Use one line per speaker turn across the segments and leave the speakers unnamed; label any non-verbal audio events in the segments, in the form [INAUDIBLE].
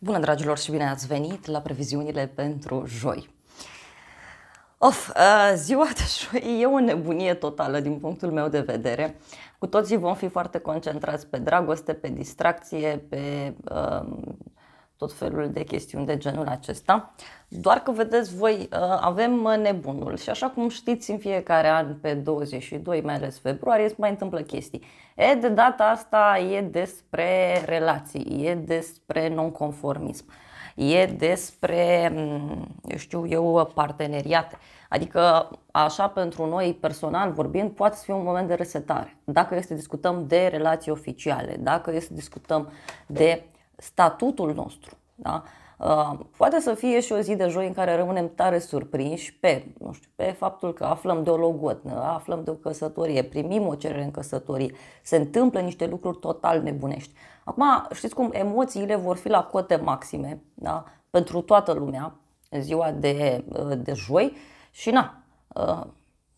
Bună, dragilor, și bine ați venit la previziunile pentru joi. Of, uh, ziua de joi e o nebunie totală din punctul meu de vedere. Cu toții vom fi foarte concentrați pe dragoste, pe distracție, pe uh, tot felul de chestiuni de genul acesta. Doar că, vedeți, voi uh, avem uh, nebunul și așa cum știți, în fiecare an, pe 22, mai ales februarie, se mai întâmplă chestii. E, de data asta e despre relații, e despre nonconformism, e despre, mm, eu știu eu, parteneriate. Adică, așa pentru noi, personal vorbind, poate să fie un moment de resetare. Dacă este discutăm de relații oficiale, dacă este discutăm de statutul nostru. Da? Uh, poate să fie și o zi de joi în care rămânem tare surprinși pe, nu știu, pe faptul că aflăm de o logodnă, aflăm de o căsătorie, primim o cerere în căsătorie, se întâmplă niște lucruri total nebunești. Acum, știți cum, emoțiile vor fi la cote maxime da? pentru toată lumea în ziua de, uh, de joi și na, uh,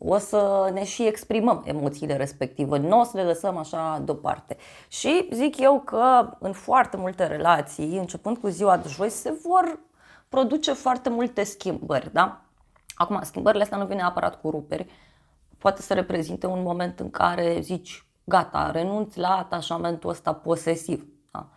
o să ne și exprimăm emoțiile respective, nu o să le lăsăm așa deoparte. Și zic eu că în foarte multe relații, începând cu ziua de joi, se vor produce foarte multe schimbări. Da? Acum, schimbările astea nu vin neapărat cu ruperi, poate să reprezinte un moment în care zici, gata, renunți la atașamentul ăsta posesiv. Da?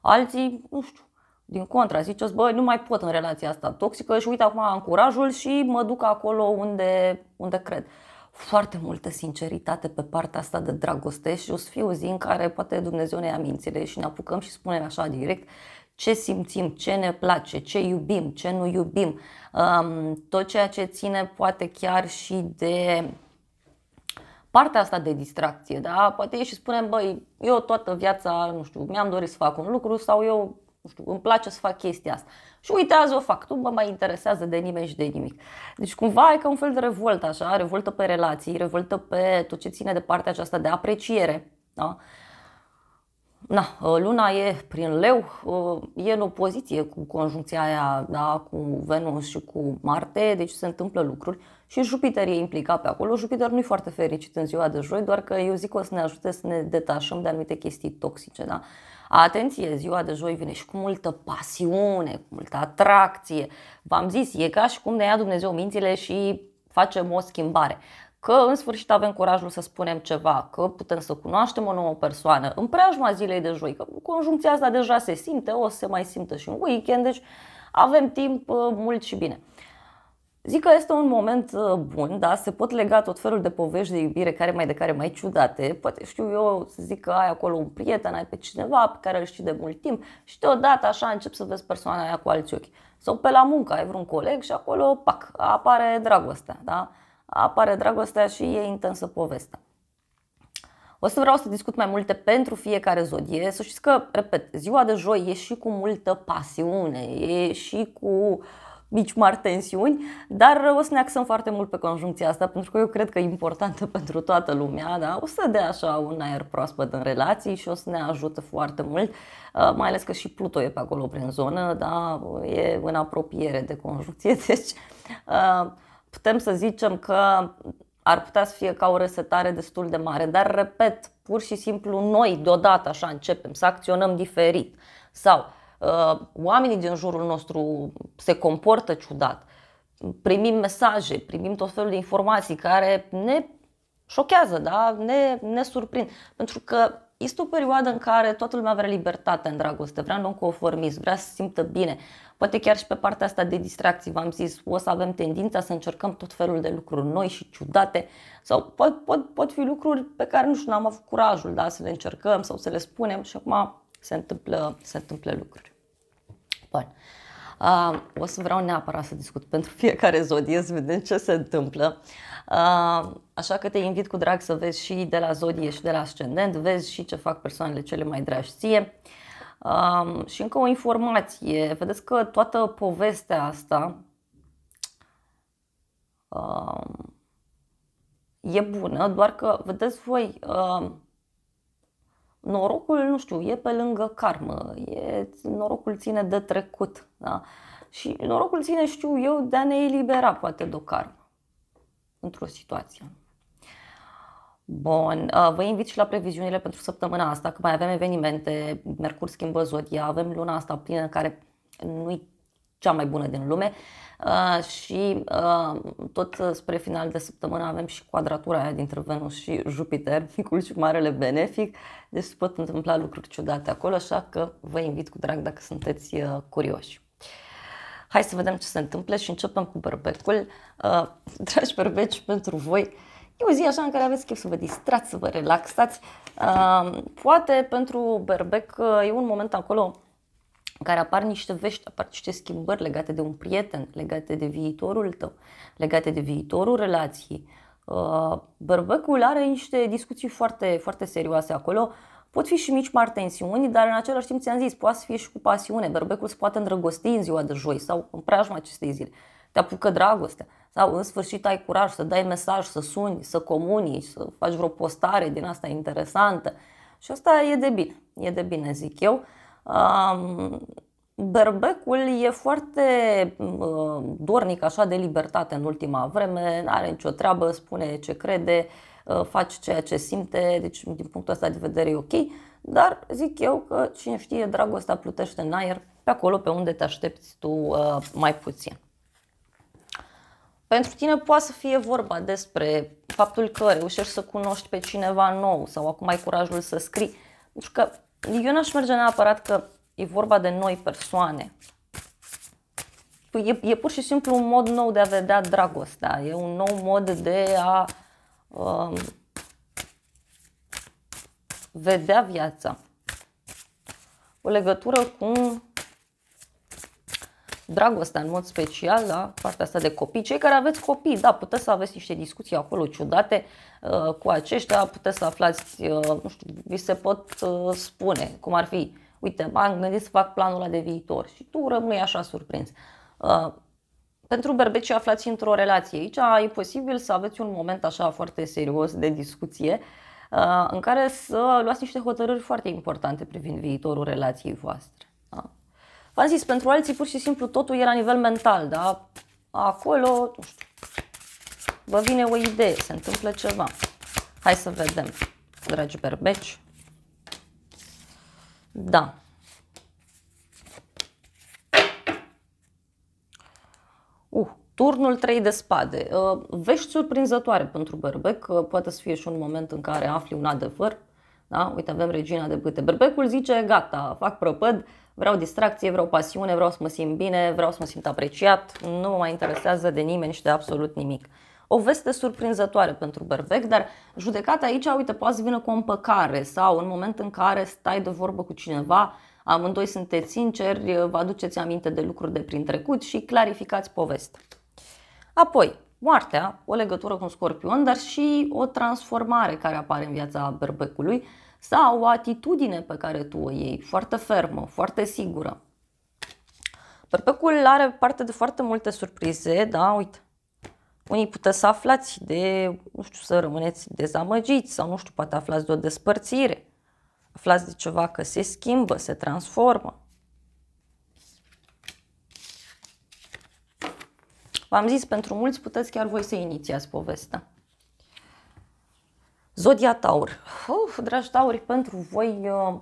Alții, nu știu, din contra, zice bă, nu mai pot în relația asta toxică și uite acum am curajul și mă duc acolo unde, unde cred. Foarte multă sinceritate pe partea asta de dragoste și o să fie o zi în care poate Dumnezeu ne ia mințile și ne apucăm și spunem așa direct ce simțim, ce ne place, ce iubim, ce nu iubim, um, tot ceea ce ține poate chiar și de partea asta de distracție, da? Poate și spunem, băi, eu toată viața, nu știu, mi-am dorit să fac un lucru sau eu nu știu, îmi place să fac chestia asta. Și uite, azi o fac, nu mă mai interesează de nimeni și de nimic. Deci cumva e ca un fel de revoltă așa, revoltă pe relații, revoltă pe tot ce ține de partea aceasta de apreciere. Da? Na, ă, luna e prin leu, ă, e în opoziție cu conjuncția aia da, cu Venus și cu Marte, deci se întâmplă lucruri și Jupiter e implicat pe acolo. Jupiter nu e foarte fericit în ziua de joi, doar că eu zic că o să ne ajute să ne detașăm de anumite chestii toxice. Da? Atenție, ziua de joi vine și cu multă pasiune, cu multă atracție. V-am zis, e ca și cum ne ia Dumnezeu mințile și facem o schimbare că în sfârșit avem curajul să spunem ceva, că putem să cunoaștem o nouă persoană în preajma zilei de joi, că conjuncția asta deja se simte, o să se mai simtă și în weekend, deci avem timp uh, mult și bine. Zic că este un moment uh, bun, dar se pot lega tot felul de povești de iubire care mai de care mai ciudate. Poate știu eu să zic că ai acolo un prieten, ai pe cineva pe care îl știi de mult timp și deodată așa încep să vezi persoana aia cu alți ochi. Sau pe la muncă ai vreun coleg și acolo, pac, apare dragostea, da? Apare dragostea și e intensă povestea. O să vreau să discut mai multe pentru fiecare zodie. Să știți că, repet, ziua de joi e și cu multă pasiune, e și cu uh, mici, mari tensiuni, dar o să ne axăm foarte mult pe conjuncția asta, pentru că eu cred că e importantă [LAUGHS] pentru toată lumea, da? o să dea așa un aer proaspăt în relații și o să ne ajute foarte mult, uh, mai ales că și Pluto e pe acolo prin zonă, da? e în apropiere de conjuncție, [LAUGHS] deci uh, putem să zicem că ar putea să fie ca o resetare destul de mare, dar repet, pur și simplu noi deodată așa începem să acționăm diferit sau Uh, oamenii din jurul nostru se comportă ciudat, primim mesaje, primim tot felul de informații care ne șochează, da? ne, ne surprind. Pentru că este o perioadă în care toată lumea vrea libertate în dragoste, vrea nonconformism, vrea să simtă bine. Poate chiar și pe partea asta de distracții, v-am zis, o să avem tendința să încercăm tot felul de lucruri noi și ciudate sau pot, pot, pot fi lucruri pe care nu știu, n-am avut curajul da? să le încercăm sau să le spunem și acum se întâmplă, se întâmplă lucruri. Bun. Uh, o să vreau neapărat să discut pentru [LAUGHS] fiecare zodie, să vedem ce se întâmplă. Uh, așa că te invit cu drag să vezi și de la zodie și de la ascendent, vezi și ce fac persoanele cele mai dragi ție. Uh, și încă o informație, vedeți că toată povestea asta uh, e bună, doar că, vedeți voi, uh, norocul, nu știu, e pe lângă karmă, e, norocul ține de trecut. Da? Și norocul ține, știu eu, de a ne elibera poate de o karmă într-o situație. Bun, uh, vă invit și la previziunile pentru săptămâna asta, că mai avem evenimente, Mercur schimbă zodia, avem luna asta plină în care nu-i cea mai bună din lume uh, și uh, tot spre final de săptămână avem și quadratura aia dintre Venus și Jupiter, [LAUGHS] micul și marele benefic, deci se pot întâmpla lucruri ciudate acolo, așa că vă invit cu drag dacă sunteți uh, curioși. Hai să vedem ce se întâmplă și începem cu berbecul. [LAUGHS] dragi berbeci, pentru voi e o zi așa în care aveți chef să vă distrați, să vă relaxați. poate pentru berbec e un moment acolo în care apar niște vești, apar niște schimbări legate de un prieten, legate de viitorul tău, legate de viitorul relației. Uh, bărbăcul are niște discuții foarte, foarte serioase acolo. Pot fi și mici mari tensiuni, dar în același timp ți-am zis, poate fi și cu pasiune. Berbecul se poate îndrăgosti în ziua de joi sau în preajma acestei zile. Te apucă dragostea sau în sfârșit ai curaj să dai mesaj, să suni, să comunici, să faci vreo postare din asta interesantă. Și asta e de bine, e de bine zic eu. Berbecul e foarte uh, dornic așa de libertate în ultima vreme, nu are nicio treabă, spune ce crede, uh, face ceea ce simte, deci din punctul ăsta de vedere e ok, dar zic eu că cine știe, dragostea plutește în aer, pe acolo pe unde te aștepți tu uh, mai puțin. Pentru tine poate să fie vorba despre faptul că reușești să cunoști pe cineva nou sau acum ai curajul să scrii, pentru deci că eu n-aș merge neapărat că e vorba de noi persoane. Păi e, e pur și simplu un mod nou de a vedea dragostea. E un nou mod de a um, vedea viața. O legătură cu dragostea în mod special, da? partea asta de copii. Cei care aveți copii, da, puteți să aveți niște discuții acolo ciudate uh, cu aceștia, puteți să aflați, uh, nu știu, vi se pot uh, spune cum ar fi. Uite, m-am gândit să fac planul ăla de viitor și tu rămâi așa surprins. Uh, pentru berbecii aflați într-o relație, aici e posibil să aveți un moment așa foarte serios de discuție uh, în care să luați niște hotărâri foarte importante privind viitorul relației voastre. Da? V-am zis, pentru alții pur și simplu totul e la nivel mental, da? Acolo, nu știu, vă vine o idee, se întâmplă ceva. Hai să vedem, dragi berbeci. Da. Uh, Turnul 3 de spade. Uh, vești surprinzătoare pentru berbec, uh, poate să fie și un moment în care afli un adevăr. Da? Uite, avem regina de bâte. Berbecul zice, gata, fac prăpăd, Vreau distracție, vreau pasiune, vreau să mă simt bine, vreau să mă simt apreciat, nu mă mai interesează de nimeni și de absolut nimic. O veste surprinzătoare pentru Berbec, dar judecata aici, uite, poate să vină cu o împăcare sau în moment în care stai de vorbă cu cineva, amândoi sunteți sinceri, vă aduceți aminte de lucruri de prin trecut și clarificați povestea. Apoi, moartea, o legătură cu un scorpion, dar și o transformare care apare în viața berbecului, sau o atitudine pe care tu o iei, foarte fermă, foarte sigură. Perpecul are parte de foarte multe surprize, da, uite. Unii puteți să aflați de, nu știu, să rămâneți dezamăgiți sau nu știu, poate aflați de o despărțire. Aflați de ceva că se schimbă, se transformă. V-am zis, pentru mulți puteți chiar voi să inițiați povestea. Zodia Taur. Uf, dragi Tauri, pentru voi uh,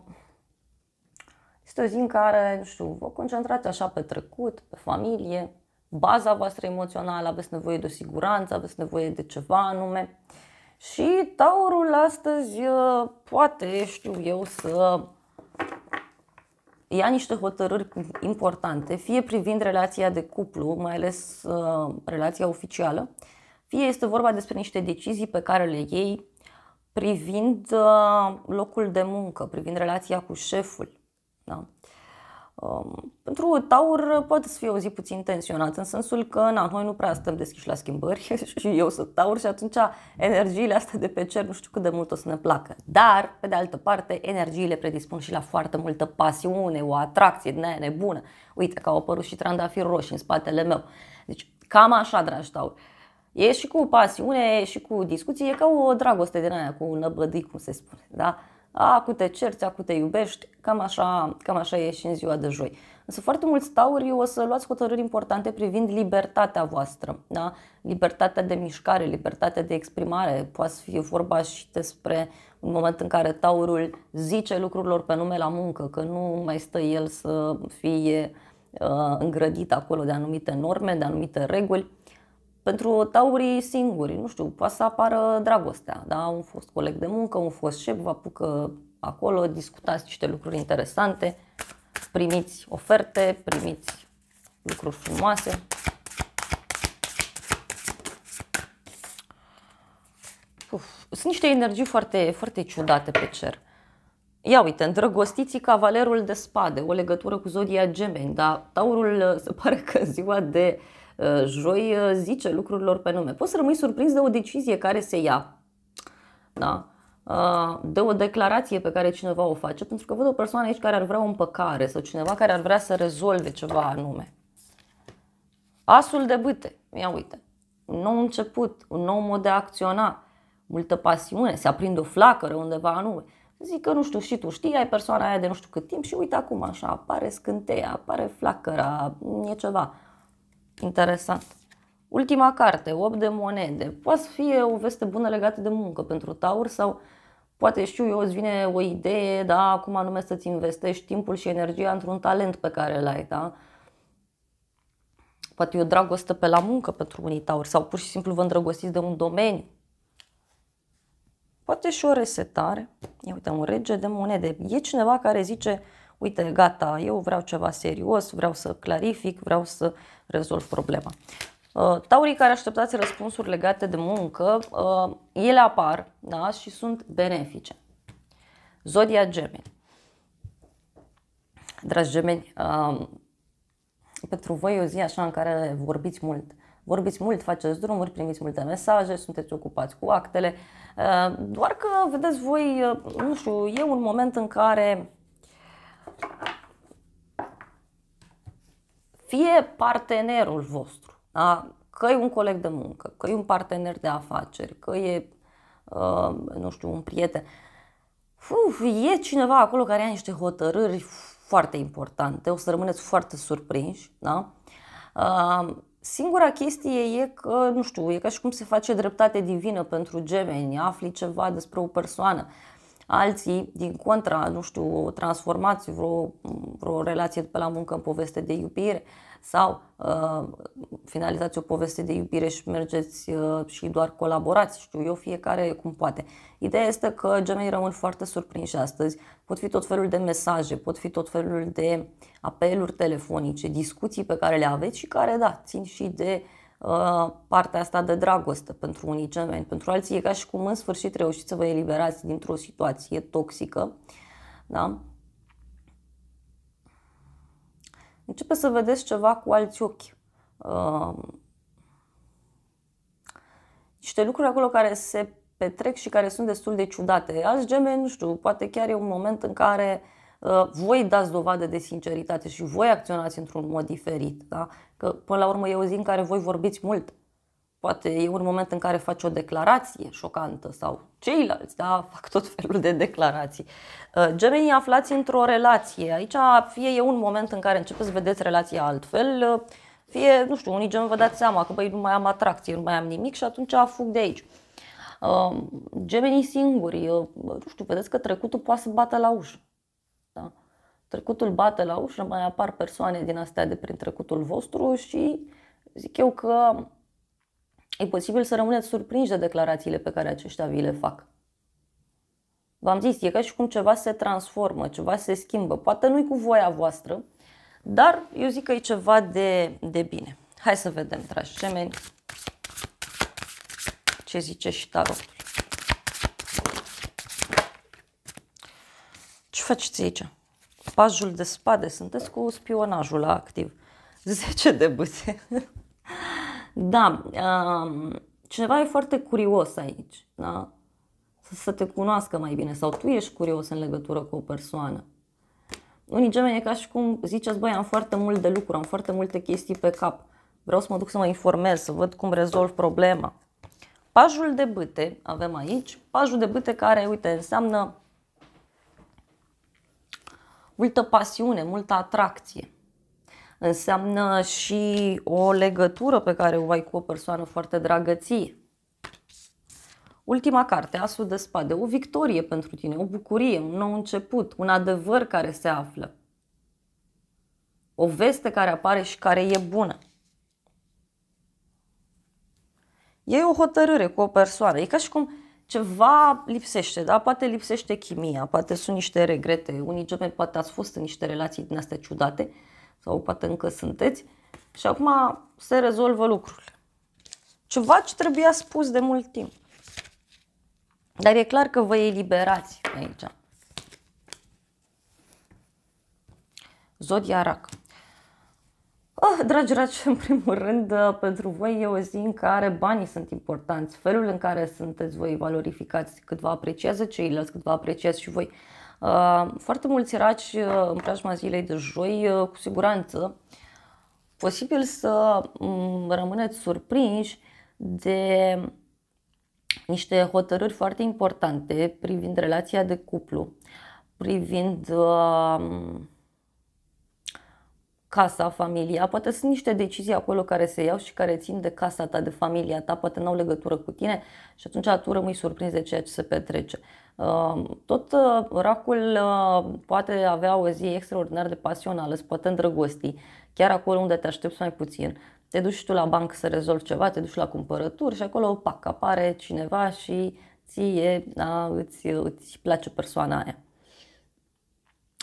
este o zi în care, nu știu, vă concentrați așa pe trecut, pe familie, baza voastră emoțională, aveți nevoie de o siguranță, aveți nevoie de ceva anume. Și Taurul astăzi uh, poate, știu eu, să ia niște hotărâri importante, fie privind relația de cuplu, mai ales uh, relația oficială, fie este vorba despre niște decizii pe care le iei privind uh, locul de muncă, privind relația cu șeful. Da? Um, pentru Taur uh, poate să fie o zi puțin tensionată, în sensul că na, noi nu prea stăm deschiși la schimbări [LAUGHS] și eu sunt Taur și atunci energiile astea de pe cer nu știu cât de mult o să ne placă. Dar, pe de altă parte, energiile predispun și la foarte multă pasiune, o atracție din aia nebună. Uite că au apărut și trandafiri roșii în spatele meu. Deci, cam așa, dragi Taur. Uh, E și cu pasiune, și cu discuții, e ca o dragoste din aia, cu un năbădâi, cum se spune. Da? A, cu te cerți, a, cu te iubești, cam așa, cam așa e și în ziua de joi. Însă foarte mulți tauri o să luați hotărâri importante privind libertatea voastră, da? libertatea de mișcare, libertatea de exprimare. Poate fi vorba și despre un moment în care taurul zice lucrurilor pe nume la muncă, că nu mai stă el să fie uh, îngrădit acolo de anumite norme, de anumite reguli. Pentru taurii singuri, nu știu, poate să apară dragostea, da? un fost coleg de muncă, un fost șef, vă apucă acolo, discutați niște lucruri interesante, primiți oferte, primiți lucruri frumoase. Uf, sunt niște energii foarte, foarte ciudate pe cer. Ia uite, îndrăgostiții cavalerul de spade, o legătură cu zodia gemeni, dar taurul se pare că ziua de uh, Uh, joi uh, zice lucrurilor pe nume. Poți să rămâi surprins de o decizie care se ia. Da? Uh, de o declarație pe care cineva o face, pentru că văd o persoană aici care ar vrea o împăcare sau cineva care ar vrea să rezolve ceva anume. Asul de bâte, ia uite, un nou început, un nou mod de a acționa, multă pasiune, se aprinde o flacără undeva anume. Zic că nu știu, și tu știi, ai persoana aia de nu știu cât timp și uite acum așa, apare scânteia, apare flacăra, e ceva. Interesant. Ultima carte, 8 de monede. Poate să fie o veste bună legată de muncă pentru Taur sau poate știu eu, îți vine o idee, da, cum anume să-ți investești timpul și energia într-un talent pe care l ai, da? Poate e o dragoste pe la muncă pentru unii Taur sau pur și simplu vă îndrăgostiți de un domeniu. Poate și o resetare. Ia uite, un rege de monede. E cineva care zice, uite, gata, eu vreau ceva serios, vreau să clarific, vreau să rezolv problema. Uh, taurii care așteptați răspunsuri legate de muncă, uh, ele apar da, și sunt benefice. Zodia Gemeni. Dragi gemeni, uh, pentru voi e o zi așa în care vorbiți mult. Vorbiți mult, faceți drumuri, primiți multe mesaje, sunteți ocupați cu actele. Doar că, vedeți voi, nu știu, e un moment în care fie partenerul vostru, da? că e un coleg de muncă, că e un partener de afaceri, că e, uh, nu știu, un prieten, Uf, e cineva acolo care are niște hotărâri foarte importante, o să rămâneți foarte surprinși, da? Uh, singura chestie e că, nu știu, e ca și cum se face dreptate divină pentru gemeni, afli ceva despre o persoană Alții, din contra, nu știu, transformați vreo, vreo relație pe la muncă în poveste de iubire sau uh, finalizați o poveste de iubire și mergeți uh, și doar colaborați, știu eu, fiecare cum poate. Ideea este că gemenii rămân foarte surprinși astăzi. Pot fi tot felul de mesaje, pot fi tot felul de apeluri telefonice, discuții pe care le aveți și care, da, țin și de uh, Uh, partea asta de dragoste pentru unii gemeni. Pentru alții e ca și cum în sfârșit reușiți să vă eliberați dintr-o situație toxică. Da? Începe să vedeți ceva cu alți ochi. Uh, niște lucruri acolo care se petrec și care sunt destul de ciudate. Alți gemeni, nu știu, poate chiar e un moment în care uh, Uh, voi dați dovadă de sinceritate și voi acționați într-un mod diferit. Da? Că până la urmă e o zi în care voi vorbiți mult. Poate e un moment în care faci o declarație șocantă sau ceilalți da? [LAUGHS] fac tot felul de declarații. Uh, gemenii aflați într-o relație. Aici fie e un moment în care începeți să vedeți relația altfel, uh, fie, nu știu, unii gemeni vă dați seama că băi, nu mai am atracție, nu mai am nimic și atunci fug de aici. Gemenii singuri, nu știu, vedeți că trecutul poate să bată la ușă trecutul bate la ușă, mai apar persoane din astea de prin trecutul vostru și zic eu că e posibil să rămâneți surprinși de declarațiile pe care aceștia vi le fac. V-am zis, e ca și cum ceva se transformă, ceva se schimbă. Poate nu-i cu voia voastră, dar eu zic că e ceva de, de bine. Hai să vedem, dragi gemeni, ce zice și tarotul. Ce faceți aici? Pajul de spade, sunteți cu spionajul la activ. 10 [LAUGHS] de buze. [LAUGHS] da, um, cineva e foarte curios aici, da? Să, să te cunoască mai bine sau tu ești curios în legătură cu o persoană. Unii gemeni e ca și cum ziceți, băi, am foarte mult de lucru, am foarte multe chestii pe cap. Vreau să mă duc să mă informez, să văd cum rezolv problema. Pajul de bâte avem aici, pajul de bâte care, uite, înseamnă multă pasiune, multă atracție. Înseamnă și o legătură pe care o ai cu o persoană foarte dragă ție. Ultima carte, Asul de spade, o victorie pentru tine, o bucurie, un nou început, un adevăr care se află. O veste care apare și care e bună. E o hotărâre cu o persoană. E ca și cum ceva lipsește, da? Poate lipsește chimia, poate sunt niște regrete, unii gemeni poate ați fost în niște relații din astea ciudate sau poate încă sunteți și acum se rezolvă lucrurile. Ceva ce trebuia spus de mult timp. Dar e clar că vă eliberați aici. Zodia Rac. Oh, dragi dragi, în primul rând, pentru voi e o zi în care banii sunt importanți, felul în care sunteți voi valorificați, cât vă apreciază ceilalți, cât vă apreciați și voi. Ah, foarte mulți raci ah, în preajma zilei de joi, cu siguranță, posibil să mm, rămâneți surprinși de niște hotărâri foarte importante privind relația de cuplu, privind uh, casa, familia, poate sunt niște decizii acolo care se iau și care țin de casa ta, de familia ta, poate n-au legătură cu tine și atunci tu rămâi surprins de ceea ce se petrece. Tot uh, racul uh, poate avea o zi extraordinar de pasională, îți poate îndrăgosti, chiar acolo unde te aștepți mai puțin. Te duci tu la bancă să rezolvi ceva, te duci la cumpărături și acolo, pac, apare cineva și ție, da, îți, îți place persoana aia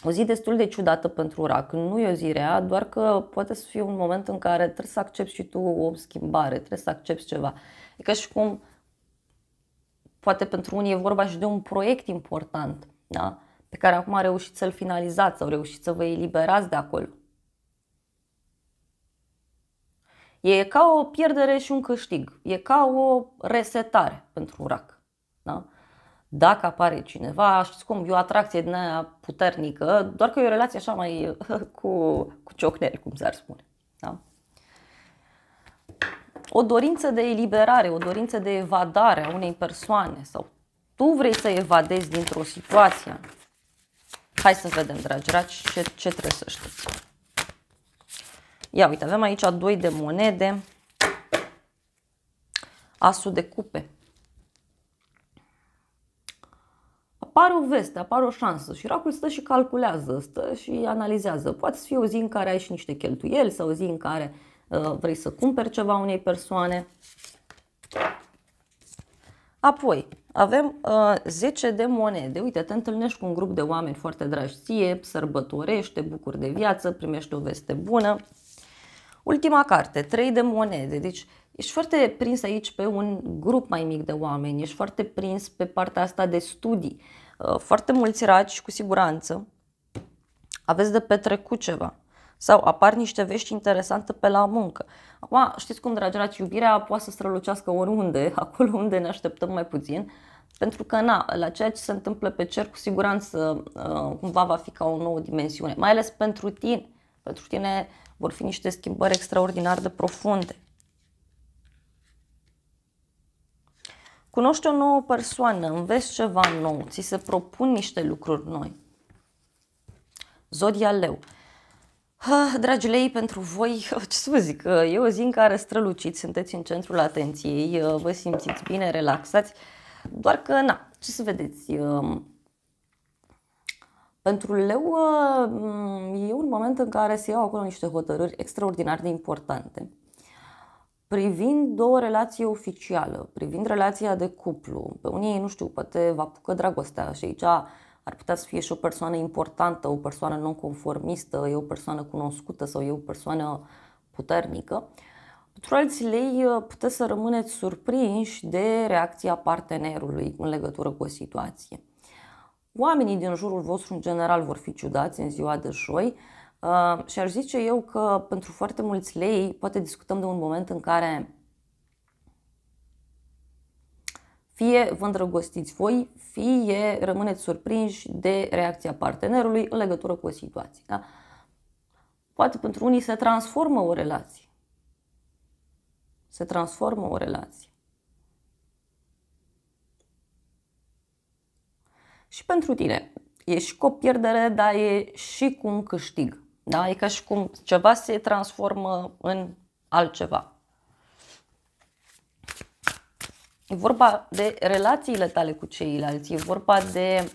o zi destul de ciudată pentru rac. Nu e o zi rea, doar că poate să fie un moment în care trebuie să accepti și tu o schimbare, trebuie să accepti ceva. E ca și cum, poate pentru unii e vorba și de un proiect important, da? pe care acum a reușit să-l finalizați sau reușit să vă eliberați de acolo. E ca o pierdere și un câștig. E ca o resetare pentru rac. Da? dacă apare cineva, știți cum, e o atracție din aia puternică, doar că e o relație așa mai [LAUGHS] cu, cu ciocnel, cum s-ar spune. Da? O dorință de eliberare, o dorință de evadare a unei persoane sau tu vrei să evadezi dintr-o situație. Hai să vedem, dragi raci, ce, ce trebuie să știți. Ia uite, avem aici doi de monede, asul de cupe. apare o veste, apare o șansă și racul stă și calculează, stă și analizează. Poate să fie o zi în care ai și niște cheltuieli sau o zi în care uh, vrei să cumperi ceva unei persoane. Apoi, avem uh, 10 de monede. Uite, te întâlnești cu un grup de oameni foarte dragi ție, sărbătorește, bucuri de viață, primești o veste bună. Ultima carte, 3 de monede. Deci, ești foarte prins aici pe un grup mai mic de oameni, ești foarte prins pe partea asta de studii. Uh, foarte mulți raci, cu siguranță, aveți de petrecut ceva sau apar niște vești interesante pe la muncă. Acum, știți cum, dragi rați, iubirea poate să strălucească oriunde, [LAUGHS] acolo unde ne așteptăm mai puțin, pentru că, na, la ceea ce se întâmplă pe cer, cu siguranță uh, cumva va fi ca o nouă dimensiune, mai ales pentru tine. Pentru tine vor fi niște schimbări extraordinar de profunde. Cunoști o nouă persoană, înveți ceva nou, ți se propun niște lucruri noi. Zodia Leu. Ah, Dragi lei, pentru voi, [LAUGHS] ce să vă zic, e o zi în care străluciți, sunteți în centrul atenției, vă simțiți bine, relaxați, doar că, na, ce să vedeți, um, pentru leu um, e un moment în care se iau acolo niște hotărâri extraordinar de importante privind o relație oficială, privind relația de cuplu. Pe unii nu știu, poate va apucă dragostea și aici ar putea să fie și o persoană importantă, o persoană nonconformistă, e o persoană cunoscută sau e o persoană puternică. Pentru alții lei puteți să rămâneți surprinși de reacția partenerului în legătură cu o situație. Oamenii din jurul vostru în general vor fi ciudați în ziua de joi, Uh, și aș zice eu că pentru foarte mulți lei poate discutăm de un moment în care fie vă îndrăgostiți voi, fie rămâneți surprinși de reacția partenerului în legătură cu o situație. Da? Poate pentru unii se transformă o relație. Se transformă o relație. Și pentru tine, e și cu o pierdere, dar e și cu un câștig. Da? E ca și cum ceva se transformă în altceva. E vorba de relațiile tale cu ceilalți, e vorba de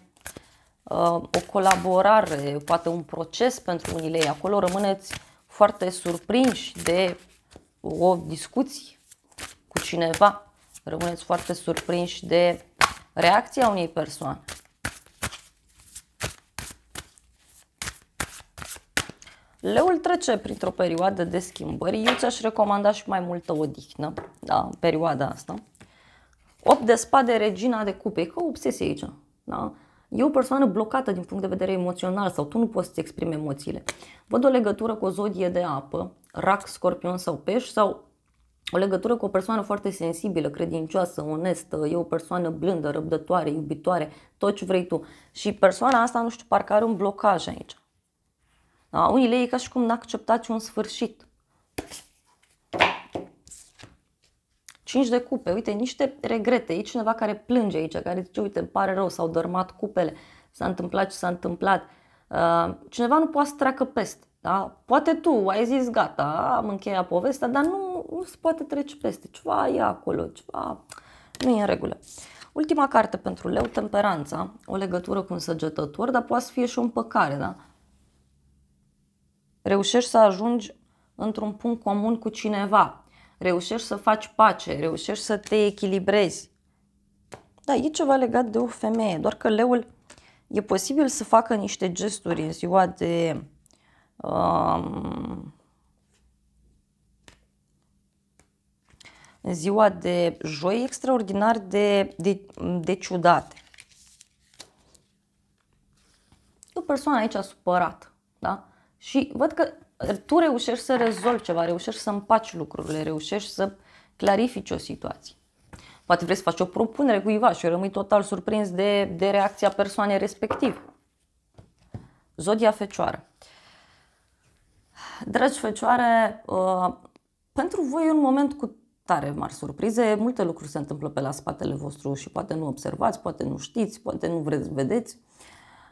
uh, o colaborare, poate un proces pentru unii lei. Acolo rămâneți foarte surprinși de o discuție cu cineva. Rămâneți foarte surprinși de reacția unei persoane. Leul trece printr-o perioadă de schimbări. Eu ți-aș recomanda și mai multă odihnă, da, perioada asta. 8 de spade, regina de cupe. E ca o obsesie aici. Da? E o persoană blocată din punct de vedere emoțional sau tu nu poți să-ți exprimi emoțiile. Văd o legătură cu o zodie de apă, rac, scorpion sau pești sau o legătură cu o persoană foarte sensibilă, credincioasă, onestă, e o persoană blândă, răbdătoare, iubitoare, tot ce vrei tu. Și persoana asta, nu știu, parcă are un blocaj aici. Da? Unii lei e ca și cum n-acceptați un sfârșit. 5 de cupe, uite, niște regrete. E cineva care plânge aici, care zice, uite, îmi pare rău, s-au dărmat cupele, s-a întâmplat ce s-a întâmplat. Uh, cineva nu poate să treacă peste. Da? Poate tu ai zis, gata, am încheiat povestea, dar nu, nu se poate trece peste. Ceva e acolo, ceva nu e în regulă. Ultima carte pentru leu, temperanța, o legătură cu un săgetător, dar poate să fie și o împăcare, da? reușești să ajungi într-un punct comun cu cineva, reușești să faci pace, reușești să te echilibrezi. Da, e ceva legat de o femeie, doar că leul e posibil să facă niște gesturi în ziua de um, în ziua de joi extraordinar de, de, de ciudate. E o persoană aici supărată, da? Și văd că uh, tu reușești să rezolvi ceva, reușești să împaci lucrurile, reușești să clarifici o situație. Poate vrei să faci o propunere cuiva și rămâi total surprins de, de reacția persoanei respective. Zodia Fecioară. Dragi Fecioare, uh, pentru voi e un moment cu tare mari surprize. Multe lucruri se întâmplă pe la spatele vostru și poate nu observați, poate nu știți, poate nu vreți vedeți.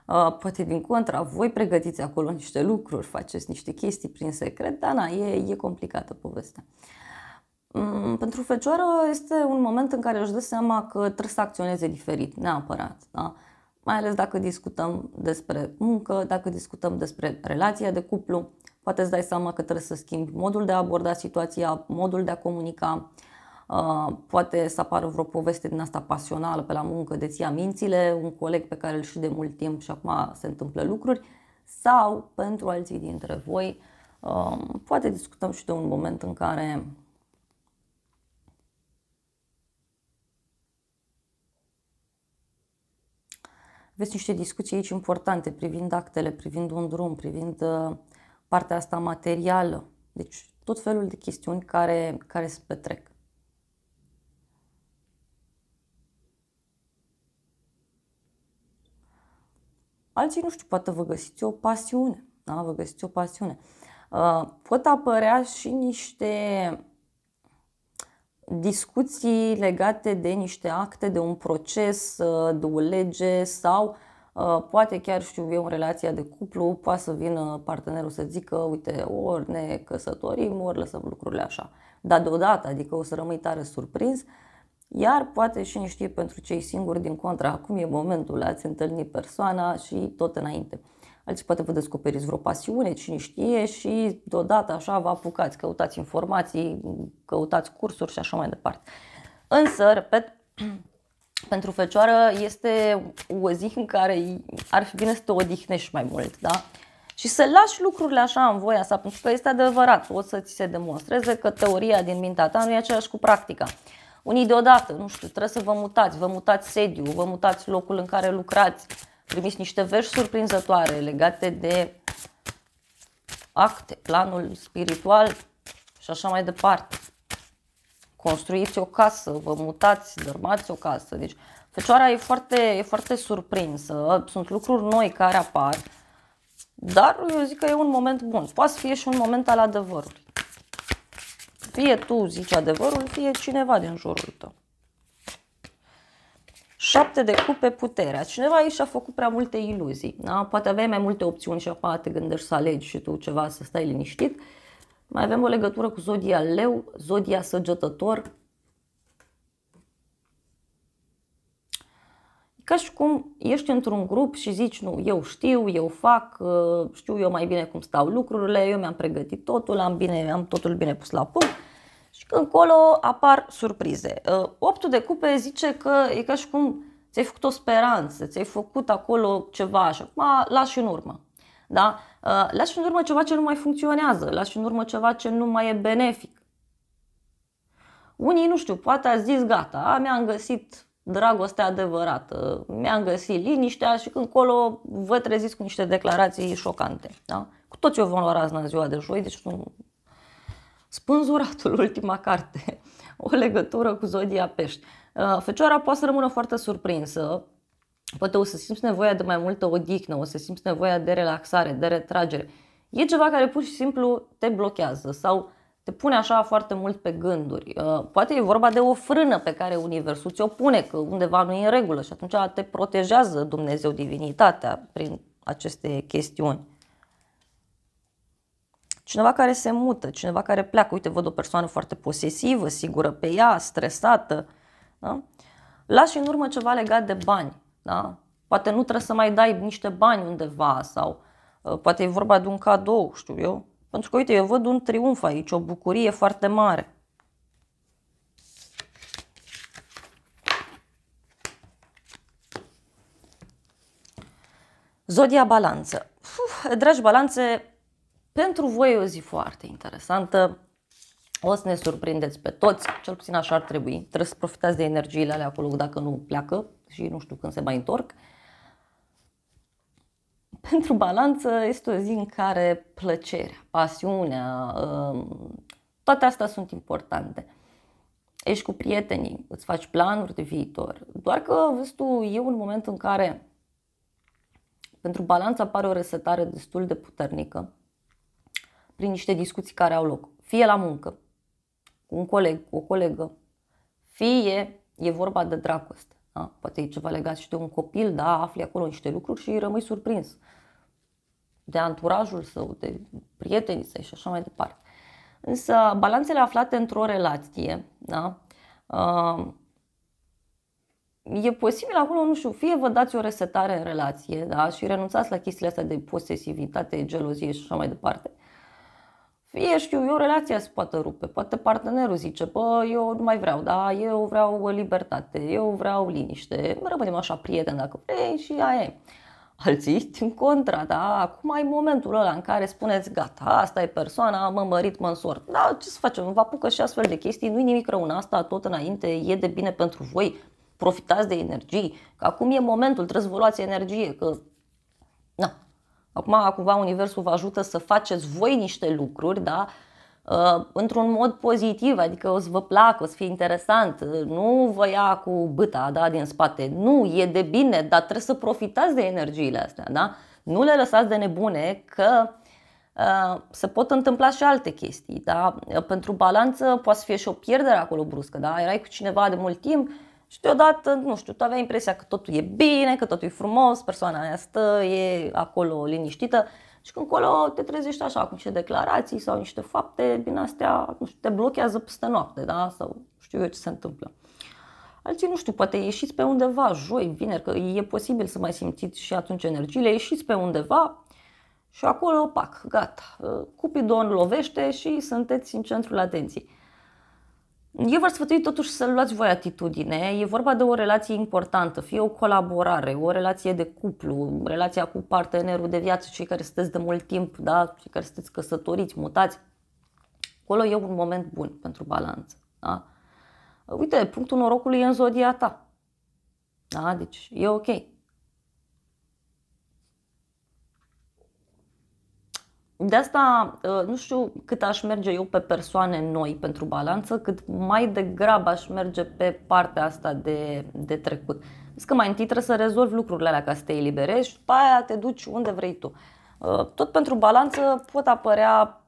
Uh, poate din contra, voi pregătiți acolo niște lucruri, faceți niște chestii prin secret, dar na, e, e complicată povestea. Mm, pentru fecioară este un moment în care își dă seama că trebuie să acționeze diferit, neapărat. Da? Mai ales dacă discutăm despre muncă, dacă discutăm despre relația de cuplu, poate îți dai seama că trebuie să schimbi modul de a aborda situația, modul de a comunica, uh, Uh, poate să apară vreo poveste din asta pasională pe la muncă de ția mințile, un coleg pe care îl știu de mult timp și acum se întâmplă lucruri sau pentru alții dintre voi um, poate discutăm și de un moment în care vezi niște discuții aici importante privind actele, privind un drum, privind uh, partea asta materială. Deci tot felul de chestiuni care, care se petrec. Alții, nu știu, poate vă găsiți o pasiune. Da? Vă găsiți o pasiune. Uh, pot apărea și niște discuții legate de niște acte, de un proces, uh, de o lege sau uh, poate chiar știu eu în relația de cuplu, poate să vină partenerul să zică, uite, ori ne căsătorim, ori lăsăm lucrurile așa. Dar deodată, adică o să rămâi tare surprins, uh, iar poate și nu știe pentru cei singuri, din contra, acum e momentul, ați întâlnit persoana și tot înainte. Alții poate vă descoperiți vreo pasiune, cine știe, și deodată așa vă apucați, căutați informații, căutați cursuri și așa mai departe. Însă, repet, [CLEARS THROAT] pentru fecioară este o zi în care ar fi bine să te odihnești mai mult, da? Și să lași lucrurile așa în voia sa, pentru că este adevărat, o să ți se demonstreze că teoria din mintea ta nu e aceeași cu practica unii deodată, nu știu, trebuie să vă mutați, vă mutați sediu, vă mutați locul în care lucrați, primiți niște vești surprinzătoare legate de acte, planul spiritual și așa mai departe. Construiți o casă, vă mutați, dărmați o casă. Deci fecioara e foarte, e foarte surprinsă, sunt lucruri noi care apar, dar eu zic că e un moment bun. Poate să fie și un moment al adevărului. Fie tu zici adevărul, fie cineva din jurul tău. Șapte de cupe puterea. Cineva aici a făcut prea multe iluzii. Da? Poate aveai mai multe opțiuni și apoi te gândești să alegi și tu ceva să stai liniștit. Mai avem o legătură cu zodia leu, zodia săgetător, ca și cum ești într-un grup și zici, nu, eu știu, eu fac, ă, știu eu mai bine cum stau lucrurile, eu mi-am pregătit totul, am, bine, am totul bine pus la punct și când încolo apar surprize. Ă, optul de cupe zice că e ca și cum ți-ai făcut o speranță, ți-ai făcut acolo ceva și acum lași în urmă. Da? Ă, lași în urmă ceva ce nu mai funcționează, lași în urmă ceva ce nu mai e benefic. Unii, nu știu, poate a zis gata, mi-am găsit dragoste adevărată. Mi-am găsit liniștea și când colo vă treziți cu niște declarații șocante. Da? Cu tot ce vă lua în ziua de joi, deci nu... Spânzuratul, [LAUGHS] ultima carte, o legătură cu zodia pești. Uh, Fecioara poate să rămână foarte surprinsă, poate o să simți nevoia de mai multă odihnă, o să simți nevoia de relaxare, de retragere. E ceva care pur și simplu te blochează sau te pune așa foarte mult pe gânduri. Uh, poate e vorba de o frână pe care Universul ți-o pune, că undeva nu e în regulă și atunci te protejează Dumnezeu, divinitatea, prin aceste chestiuni. Cineva care se mută, cineva care pleacă, uite, văd o persoană foarte posesivă, sigură pe ea, stresată. Da? și în urmă ceva legat de bani. Da? Poate nu trebuie să mai dai niște bani undeva sau uh, poate e vorba de un cadou, știu eu, pentru că, uite, eu văd un triumf aici, o bucurie foarte mare. Zodia Balanță. Uf, dragi balanțe, pentru voi e o zi foarte interesantă. O să ne surprindeți pe toți, cel puțin așa ar trebui. Trebuie să profitați de energiile alea acolo dacă nu pleacă și nu știu când se mai întorc. Uh, pentru balanță este o zi în care plăcerea, pasiunea, um, toate astea sunt importante. Ești cu prietenii, îți faci planuri de viitor. Doar că, vezi tu, e un moment în care pentru balanță apare o resetare destul de puternică prin niște discuții care au loc. Fie la muncă, cu un coleg, cu o colegă, fie e vorba de dragoste. Da? Poate e ceva legat și de un copil, da, afli acolo niște lucruri și rămâi surprins de anturajul său, de prietenii săi și așa mai departe. Însă balanțele aflate într-o relație, da? Uh, e posibil acolo, nu știu, fie vă dați o resetare în relație da? și renunțați la chestiile astea de posesivitate, gelozie și așa mai departe. Fie știu eu, relația se poate rupe, poate partenerul zice, bă, eu nu mai vreau, da, eu vreau libertate, eu vreau liniște, rămânem așa prieteni dacă vrei și aia e alții din contra, da? Acum ai momentul ăla în care spuneți, gata, asta e persoana, mă mărit, mă însor. Da, ce să facem? Vă apucă și astfel de chestii, nu-i nimic rău în asta, tot înainte, e de bine pentru voi, profitați de energii, că acum e momentul, trebuie să vă luați energie, că na. Acum, cumva, Universul vă ajută să faceți voi niște lucruri, da? Uh, într-un mod pozitiv, adică o să vă placă, o să fie interesant, uh, nu vă ia cu băta da, din spate, nu, e de bine, dar trebuie să profitați de energiile astea, da? nu le lăsați de nebune că uh, se pot întâmpla și alte chestii. Da? Uh, pentru balanță poate să fie și o pierdere acolo bruscă, da? erai cu cineva de mult timp, și deodată, nu știu, tu aveai impresia că totul e bine, că totul e frumos, persoana aia stă, e acolo liniștită și că încolo te trezești așa cu niște declarații sau niște fapte din astea, nu știu, te blochează peste noapte, da? Sau știu eu ce se întâmplă. Alții, nu știu, poate ieșiți pe undeva, joi, vineri, că e posibil să mai simțiți și atunci energiile, ieșiți pe undeva și acolo, pac, gata, Cupidon lovește și sunteți în centrul atenției. Eu v-aș sfătui totuși să luați voi atitudine. E vorba de o relație importantă, fie o colaborare, o relație de cuplu, relația cu partenerul de viață, cei care sunteți de mult timp, da? cei care sunteți căsătoriți, mutați. Acolo e un moment bun pentru balanță. Da? Uite, punctul norocului e în zodia ta. Da? Deci e ok. De asta ă, nu știu cât aș merge eu pe persoane noi pentru balanță, cât mai degrabă aș merge pe partea asta de, de trecut. Zic că mai întâi trebuie să rezolvi lucrurile alea ca să te eliberezi și după aia te duci unde vrei tu. Ă, tot pentru balanță pot apărea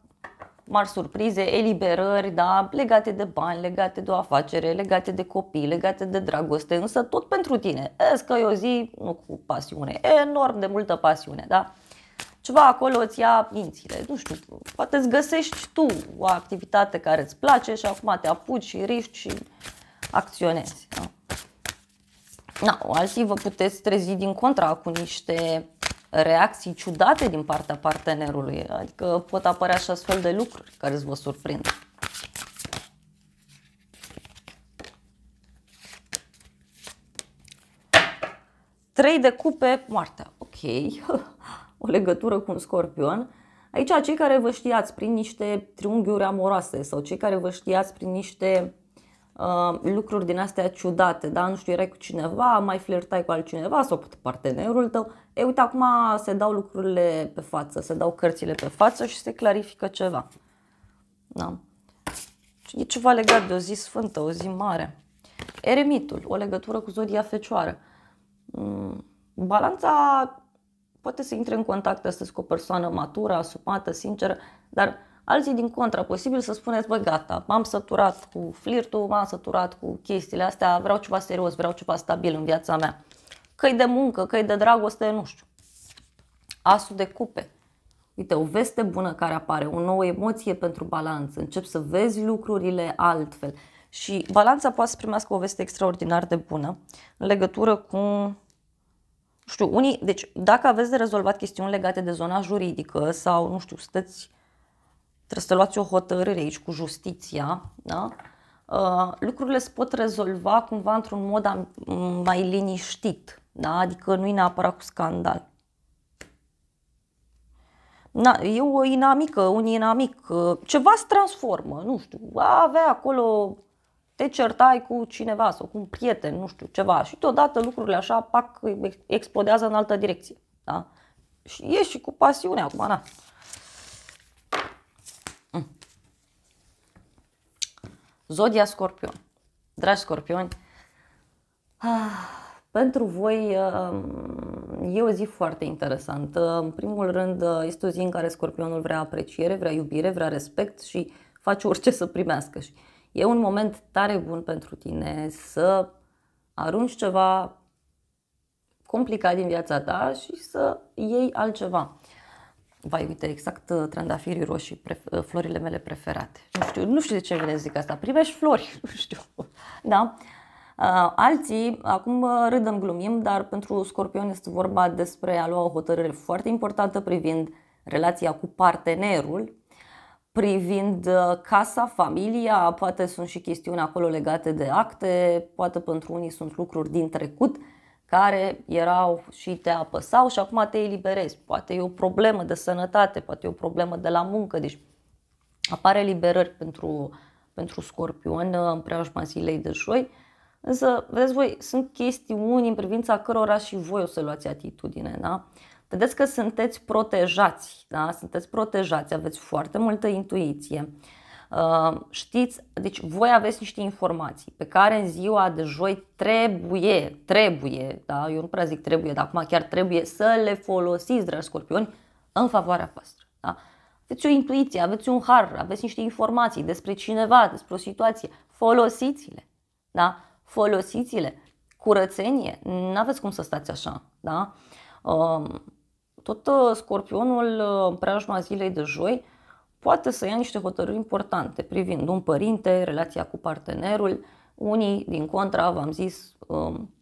mari surprize, eliberări, da, legate de bani, legate de o afacere, legate de copii, legate de dragoste, însă tot pentru tine. ești că e o zi, nu cu pasiune, enorm de multă pasiune, da? ceva acolo îți ia mințile. Nu știu, poate îți găsești tu o activitate care îți place și acum te apuci și riști și acționezi. Da? Na, alții vă puteți trezi din contra cu niște reacții ciudate din partea partenerului, adică pot apărea și astfel de lucruri care îți vă surprind. Trei de cupe, moartea. Ok. [LAUGHS] o legătură cu un scorpion. Aici, cei care vă știați prin niște triunghiuri amoroase sau cei care vă știați prin niște uh, lucruri din astea ciudate, da? nu știu, erai cu cineva, mai flirtai cu altcineva sau cu partenerul tău, e uite, acum se dau lucrurile pe față, se dau cărțile pe față și se clarifică ceva. Da. E ceva legat de o zi sfântă, o zi mare. Eremitul, o legătură cu zodia fecioară. Mm, balanța poate să intre în contact astăzi cu o persoană matură, asumată, sinceră, dar alții din contra, posibil să spuneți, bă, gata, m-am săturat cu flirtul, m-am săturat cu chestiile astea, vreau ceva serios, vreau ceva stabil în viața mea. Căi de muncă, căi de dragoste, nu știu. Asul de cupe. Uite, o veste bună care apare, o nouă emoție pentru balanță, încep să vezi lucrurile altfel. Și balanța poate să primească o veste extraordinar de bună în legătură cu știu, unii, deci dacă aveți de rezolvat chestiuni legate de zona juridică sau, nu știu, stăți, trebuie să luați o hotărâre aici cu justiția, da? Uh, lucrurile se pot rezolva cumva într-un mod mai liniștit, da? adică nu-i neapărat cu scandal. Na, e o inamică, un inamic, uh, ceva se transformă, nu știu, avea acolo te certai cu cineva sau cu un prieten, nu știu, ceva și deodată lucrurile așa, pac, explodează în altă direcție. Da? Și ieși și cu pasiune acum, da. Zodia Scorpion. Dragi scorpioni, ah, pentru voi um, e o zi foarte interesantă. În primul rând, uh, este o zi în care scorpionul vrea apreciere, vrea iubire, vrea respect și face orice să primească. Și E un moment tare bun pentru tine să arunci ceva complicat din viața ta și să iei altceva. Vai, uite, exact uh, trandafirii roșii, pref- uh, florile mele preferate. Nu știu, nu știu de ce vine să zic asta. Primești flori, [LAUGHS] nu știu. Da? Uh, alții, acum râdem, glumim, dar pentru scorpion este vorba despre a lua o hotărâre foarte importantă privind relația cu partenerul privind uh, casa, familia, poate sunt și chestiuni acolo legate de acte, poate pentru unii sunt lucruri din trecut care erau și te apăsau și acum te eliberezi. Poate e o problemă de sănătate, poate e o problemă de la muncă, deci apare liberări pentru, pentru scorpion uh, în preajma zilei de joi. Însă, vedeți voi, sunt chestiuni în privința cărora și voi o să luați atitudine, da? vedeți că sunteți protejați, da? sunteți protejați, aveți foarte multă intuiție. Uh, știți, deci voi aveți niște informații pe care în ziua de joi trebuie, trebuie, da? eu nu prea zic trebuie, dar acum chiar trebuie să le folosiți, dragi scorpioni, în favoarea voastră. Da? Aveți o intuiție, aveți un har, aveți niște informații despre cineva, despre o situație. Folosiți-le. Da? Folosiți-le. Curățenie. Nu aveți cum să stați așa. Da? Um, tot uh, scorpionul, uh, în preajma zilei de joi, poate să ia niște hotărâri importante privind un părinte, relația cu partenerul. Unii, din contra, v-am zis, um,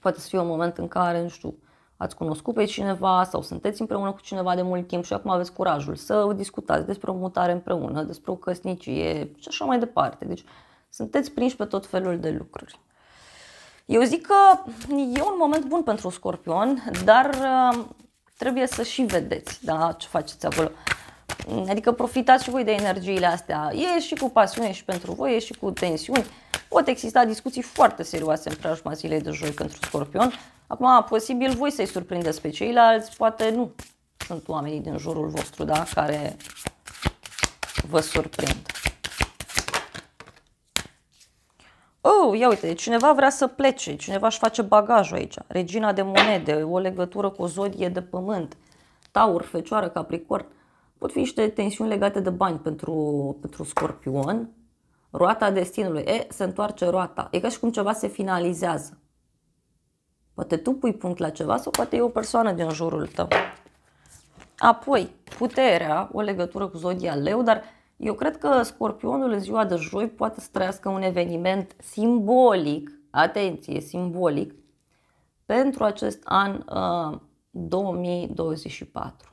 poate să fie un moment în care, nu știu, ați cunoscut pe cineva sau sunteți împreună cu cineva de mult timp și acum aveți curajul să discutați despre o mutare împreună, despre o căsnicie și așa mai departe. Deci sunteți prinși pe tot felul de lucruri. Eu zic că e un moment bun pentru Scorpion, dar uh, trebuie să și vedeți da, ce faceți acolo. Adică profitați și voi de energiile astea. E și cu pasiune și pentru voi, e și cu tensiuni. Pot exista discuții foarte serioase în preajma zilei de joi pentru scorpion. Acum, posibil voi să-i surprindeți pe ceilalți, poate nu. Sunt oamenii din jurul vostru, da, care vă surprind. știu, ia uite, cineva vrea să plece, cineva își face bagajul aici, regina de monede, o legătură cu o zodie de pământ, taur, fecioară, capricorn, pot fi niște tensiuni legate de bani pentru, pentru scorpion, roata destinului, e, se întoarce roata, e ca și cum ceva se finalizează. Poate tu pui punct la ceva sau poate e o persoană din jurul tău. Apoi, puterea, o legătură cu zodia leu, dar eu cred că scorpionul în ziua de joi poate să trăiască un eveniment simbolic, atenție, simbolic, pentru acest an uh, 2024.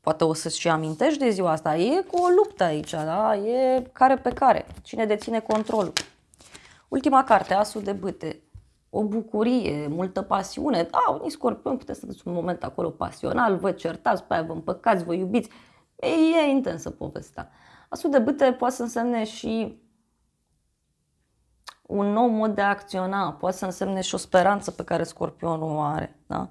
Poate o să-ți și amintești de ziua asta. E cu o luptă aici, da? E care pe care. Cine deține controlul. Ultima carte, Asul de bâte o bucurie, multă pasiune. Da, unii scorpioni puteți să sunteți un moment acolo pasional, vă certați, pe aia vă împăcați, vă iubiți. E, e intensă povestea. Asul de bâte poate să însemne și un nou mod de a acționa, poate să însemne și o speranță pe care scorpionul o are, da?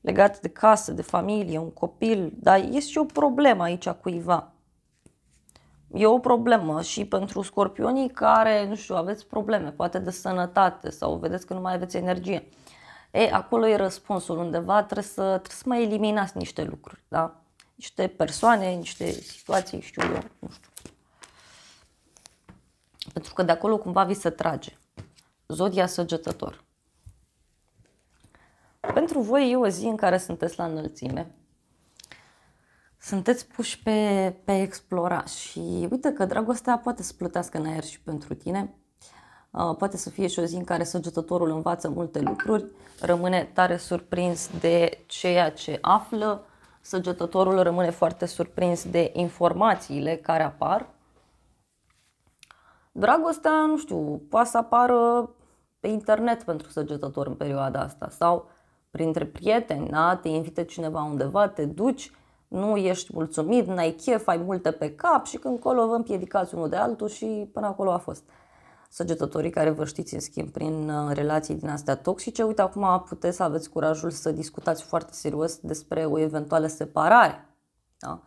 legat de casă, de familie, un copil, dar este și o problemă aici a cuiva e o problemă și pentru scorpionii care, nu știu, aveți probleme, poate de sănătate sau vedeți că nu mai aveți energie. E, acolo e răspunsul undeva, trebuie să, trebuie să mai eliminați niște lucruri, da? Niște persoane, niște situații, știu eu, nu știu. Pentru că de acolo cumva vi se trage. Zodia săgetător. Pentru voi e o zi în care sunteți la înălțime, sunteți puși pe, pe explora și uite că dragostea poate să plătească în aer și pentru tine. Uh, poate să fie și o zi în care săgetătorul învață multe lucruri, rămâne tare surprins de ceea ce află, săgetătorul rămâne foarte surprins de informațiile care apar. Dragostea, nu știu, poate să apară pe internet pentru săgetător în perioada asta sau printre prieteni, da? te invită cineva undeva, te duci, nu ești mulțumit, n-ai chef, ai multe pe cap și când colo vă împiedicați unul de altul și până acolo a fost. Săgetătorii care vă știți, în schimb, prin uh, relații din astea toxice, uite, acum puteți să aveți curajul să discutați foarte serios despre o eventuală separare. Da?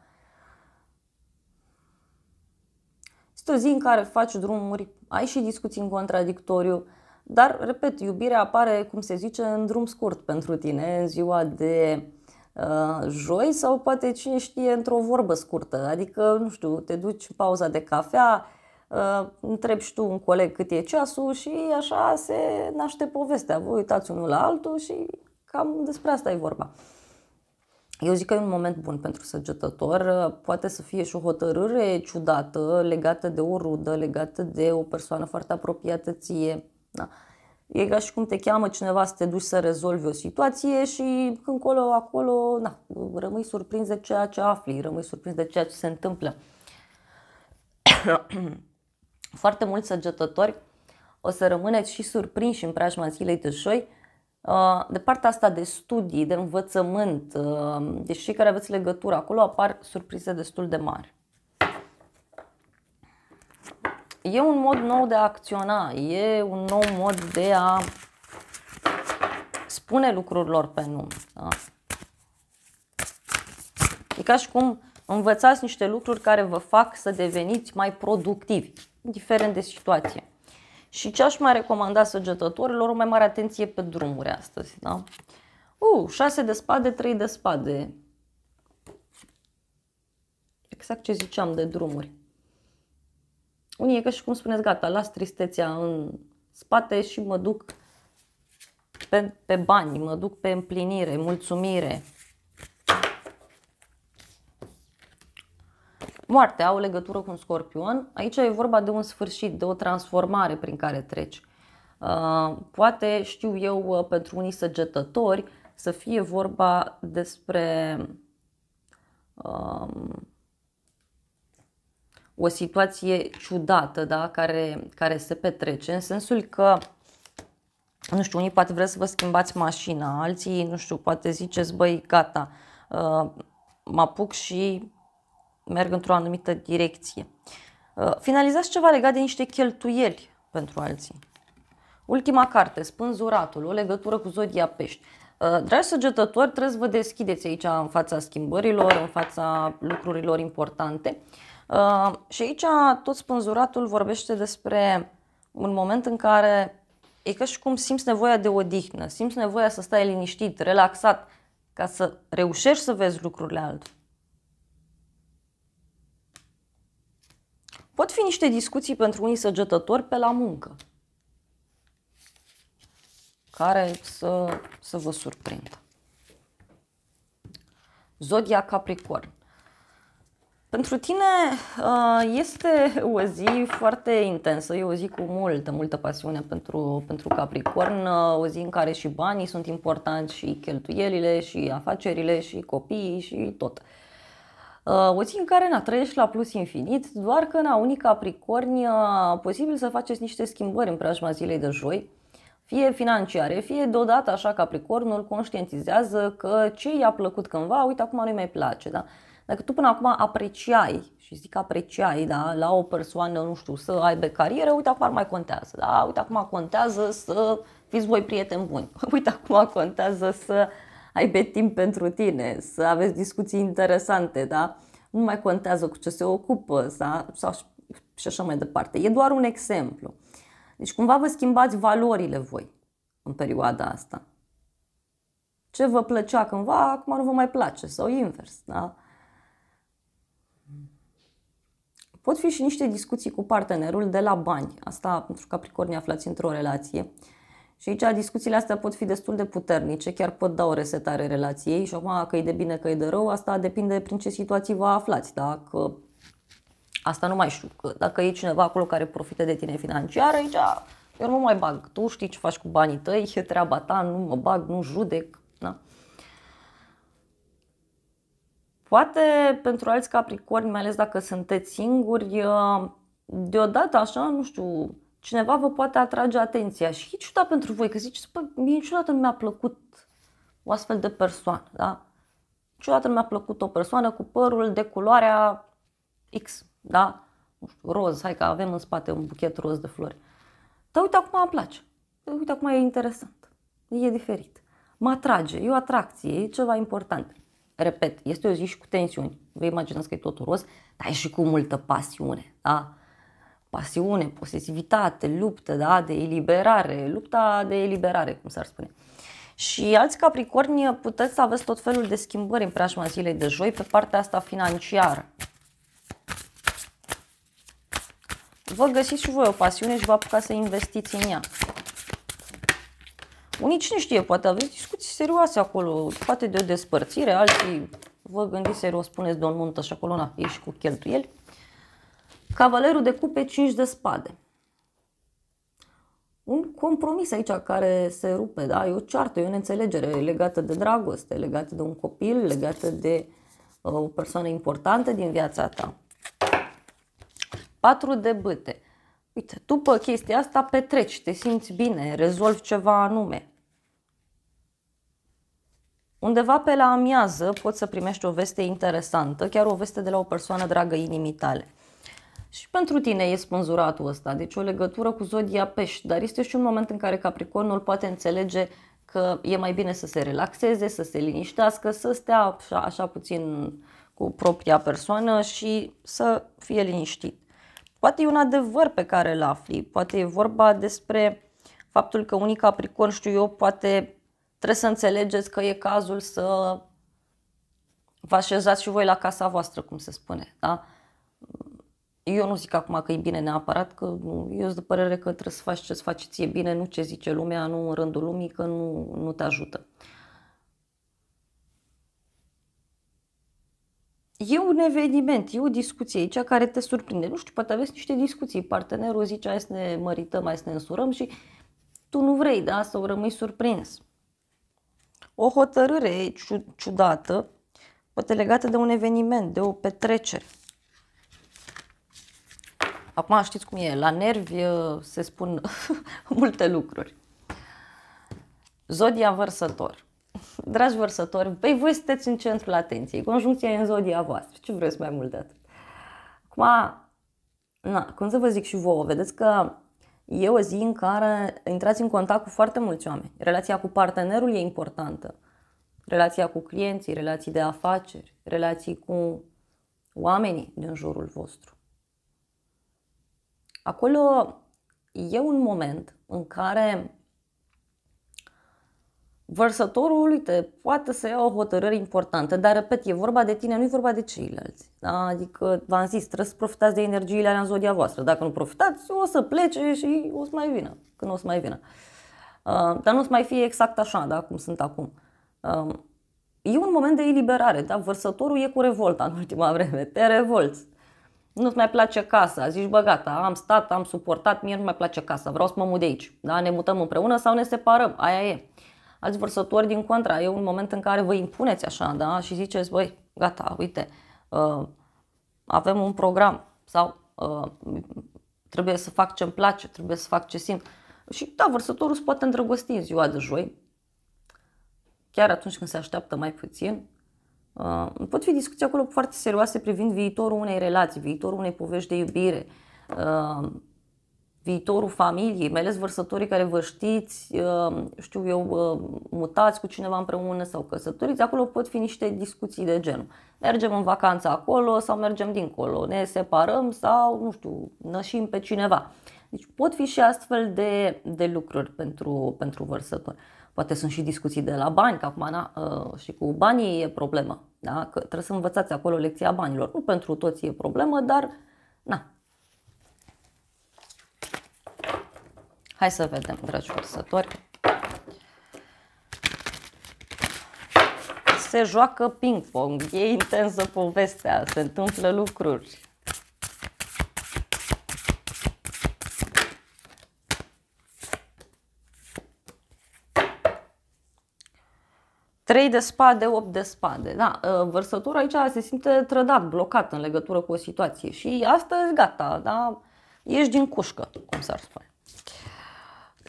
Este o zi în care faci drumuri, ai și discuții în contradictoriu, dar, repet, iubirea apare, cum se zice, în drum scurt pentru tine, în ziua de Uh, joi sau poate cine știe într-o vorbă scurtă. Adică, nu știu, te duci pauza de cafea, uh, întrebi și tu un coleg cât e ceasul și așa se naște povestea. Voi uitați unul la altul și cam despre asta e vorba. Eu zic că e un moment bun pentru săgetător, uh, poate să fie și o hotărâre ciudată legată de o rudă, legată de o persoană foarte apropiată ție. Da. E ca și cum te cheamă cineva să te duci să rezolvi o situație și când colo, acolo, na, rămâi surprins de ceea ce afli, rămâi surprins de ceea ce se întâmplă. [COUGHS] Foarte mulți săgetători o să rămâneți și surprinși în preajma zilei de joi uh, de partea asta de studii, de învățământ, uh, de cei care aveți legătură, acolo apar surprize destul de mari. e un mod nou de a acționa, e un nou mod de a spune lucrurilor pe nume. Da? E ca și cum învățați niște lucruri care vă fac să deveniți mai productivi, indiferent de situație. Și ce aș mai recomanda săgetătorilor, o mai mare atenție pe drumuri astăzi. Da? Uh, 6 de spade, 3 de spade. Exact ce ziceam de drumuri. Unii e ca și cum spuneți, gata, las tristețea în spate și mă duc pe, pe bani, mă duc pe împlinire, mulțumire. Moartea au legătură cu un scorpion. Aici e vorba de un sfârșit, de o transformare prin care treci. Uh, poate știu eu uh, pentru unii săgetători să fie vorba despre um, o situație ciudată da? care, care se petrece, în sensul că nu știu, unii poate vreți să vă schimbați mașina, alții, nu știu, poate ziceți, băi, gata, uh, mă apuc și merg într-o anumită direcție. Uh, finalizați ceva legat de niște cheltuieli pentru alții. Ultima carte, Spânzuratul, o legătură cu zodia pești. Uh, dragi săgetători, trebuie să vă deschideți aici în fața schimbărilor, în fața lucrurilor importante. Uh, și aici tot spânzuratul vorbește despre un moment în care e ca și cum simți nevoia de odihnă, simți nevoia să stai liniștit, relaxat, ca să reușești să vezi lucrurile altfel. Pot fi niște discuții pentru unii săgetători pe la muncă, care să, să vă surprindă. Zodia Capricorn. Pentru tine uh, este o zi foarte intensă, e o zi cu multă, multă pasiune pentru, pentru Capricorn, uh, o zi în care și banii sunt importanti, și cheltuielile, și afacerile, și copiii, și tot. Uh, o zi în care na, trăiești la plus infinit, doar că na, unii Capricorni posibil să faceți niște schimbări în preajma zilei de joi, fie financiare, fie deodată așa Capricornul conștientizează că ce i-a plăcut cândva, uite acum nu-i mai place. Da? Dacă tu până acum apreciai, și zic apreciai, da, la o persoană, nu știu, să aibă carieră, uite acum ar mai contează, da, uite acum contează să fiți voi prieteni buni, [LAUGHS] uite acum contează să aibă timp pentru tine, să aveți discuții interesante, da, nu mai contează cu ce se ocupă da? sau și așa mai departe. E doar un exemplu. Deci cumva vă schimbați valorile voi în perioada asta. Ce vă plăcea cândva, acum nu vă mai place sau invers. Da? Pot fi și niște discuții cu partenerul de la bani. Asta pentru că Capricorni aflați într-o relație. Și aici discuțiile astea pot fi destul de puternice, chiar pot da o resetare relației și acum că e de bine, că e de rău, asta depinde prin ce situații vă aflați. Dacă asta nu mai știu, că dacă e cineva acolo care profită de tine financiar, aici eu nu mai bag. Tu știi ce faci cu banii tăi, e treaba ta, nu mă bag, nu judec. Da? Poate pentru alți capricorni, mai ales dacă sunteți singuri, uh, deodată așa, nu știu, cineva vă poate atrage atenția și e ciudat pentru voi, că ziceți, păi, mie niciodată nu mi-a plăcut o astfel de persoană, da? Niciodată nu mi-a plăcut o persoană cu părul de culoarea X, da? Nu știu, roz, hai că avem în spate un buchet roz de flori. Dar uite acum îmi place, uite acum e interesant, e diferit, mă atrage, e o atracție, e ceva important repet, este o zi și cu tensiuni. Vă imaginați că e totul roz, dar e și cu multă pasiune, da? Pasiune, posesivitate, luptă, da? De eliberare, lupta de eliberare, cum s-ar spune. Și alți capricorni puteți să aveți tot felul de schimbări în preajma zilei de joi pe partea asta financiară. Vă găsiți și voi o pasiune și vă apucați să investiți în ea. Unii cine știe, poate aveți discuții serioase acolo, poate de o despărțire, alții vă gândiți serios, spuneți de o nuntă și acolo, na, ieși cu cheltuieli. Cavalerul de cupe 5 de spade. Un compromis aici care se rupe, da? E o ceartă, e o neînțelegere legată de dragoste, legată de un copil, legată de uh, o persoană importantă din viața ta. 4 de băte. Uite, după chestia asta petreci, te simți bine, rezolvi ceva anume. Undeva pe la amiază poți să primești o veste interesantă, chiar o veste de la o persoană dragă inimii tale. Și pentru tine e spânzuratul ăsta, deci o legătură cu zodia pești, dar este și un moment în care Capricornul poate înțelege că e mai bine să se relaxeze, să se liniștească, să stea așa, așa puțin cu propria persoană și să fie liniștit. Poate e un adevăr pe care îl afli, poate e vorba despre faptul că unii capricorn, știu eu, poate trebuie să înțelegeți că e cazul să vă așezați și voi la casa voastră, cum se spune. Da? Eu nu zic acum că e bine neapărat, că eu sunt de părere că trebuie să faci ce-ți faci ție bine, nu ce zice lumea, nu în rândul lumii, că nu, nu te ajută. Uh, e un eveniment, e o discuție aici care te surprinde. Nu știu, poate aveți niște discuții. Partenerul zice, hai să ne mărităm, mai să ne însurăm și tu nu vrei, da, să rămâi surprins. O hotărâre ciudată, poate legată de un eveniment, de o petrecere. Acum știți cum e, la nervi uh, se spun [LAUGHS] multe lucruri. Zodia vărsător dragi vărsători, păi voi sunteți în centrul atenției, conjuncția e în zodia voastră, ce vreți mai mult de atât? Acum, na, cum să vă zic și vouă, vedeți că e o zi în care intrați în contact cu foarte mulți oameni. Relația cu partenerul e importantă, relația cu clienții, relații de afaceri, relații cu oamenii din jurul vostru. Acolo e un moment în care vărsătorul, uite, poate să ia o hotărâre importantă, dar, repet, e vorba de tine, nu e vorba de ceilalți. Da? Adică, v-am zis, trebuie să profitați de energiile alea în zodia voastră. Dacă nu profitați, o să plece și o să mai vină, când o să mai vină. Uh, dar nu o să mai fie exact așa, da, cum sunt acum. Uh, e un moment de eliberare, da? Vărsătorul e cu revolta în ultima vreme, te revolți. Nu-ți mai place casa, zici, bă, gata, am stat, am suportat, mie nu mai place casa, vreau să mă mut de aici. Da? Ne mutăm împreună sau ne separăm, aia e. Uh, alți vărsători din contra. E un moment în care vă impuneți așa da? și ziceți, băi, gata, uite, uh, avem un program sau uh, trebuie să fac ce-mi place, trebuie să fac ce simt. Și da, vărsătorul se poate îndrăgosti în ziua de joi, chiar atunci când se așteaptă mai puțin. Uh, pot fi discuții acolo foarte serioase privind viitorul unei relații, viitorul unei povești de iubire, uh, viitorul familiei, mai ales vărsătorii care vă știți, uh, știu eu, uh, mutați cu cineva împreună sau căsătoriți, acolo pot fi niște discuții de genul. Mergem în vacanță acolo sau mergem dincolo, ne separăm sau, nu știu, nășim pe cineva. Deci pot fi și astfel de, de lucruri pentru, pentru vărsători. Poate sunt și discuții de la bani, că acum na, uh, și cu banii e problemă. Da? Că trebuie să învățați acolo lecția banilor. Nu pentru toți e problemă, dar na, Hai să vedem, dragi vărsători. Se joacă ping-pong, e intensă povestea, se întâmplă lucruri. Trei de spade, opt de spade. Da, ă, vărsătura aici se simte trădat, blocat în legătură cu o situație și astăzi gata, da? Ești din cușcă, cum s-ar spune.